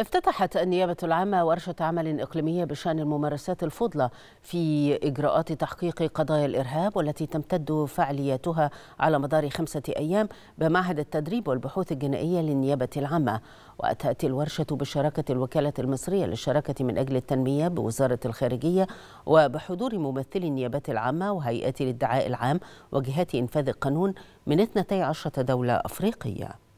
افتتحت النيابة العامة ورشة عمل إقليمية بشأن الممارسات الفضلة في إجراءات تحقيق قضايا الإرهاب والتي تمتد فعالياتها على مدار خمسة أيام بمعهد التدريب والبحوث الجنائية للنيابة العامة وتأتي الورشة بشراكة الوكالة المصرية للشراكة من أجل التنمية بوزارة الخارجية وبحضور ممثلي النيابة العامة وهيئات الادعاء العام وجهات إنفاذ القانون من 12 دولة أفريقية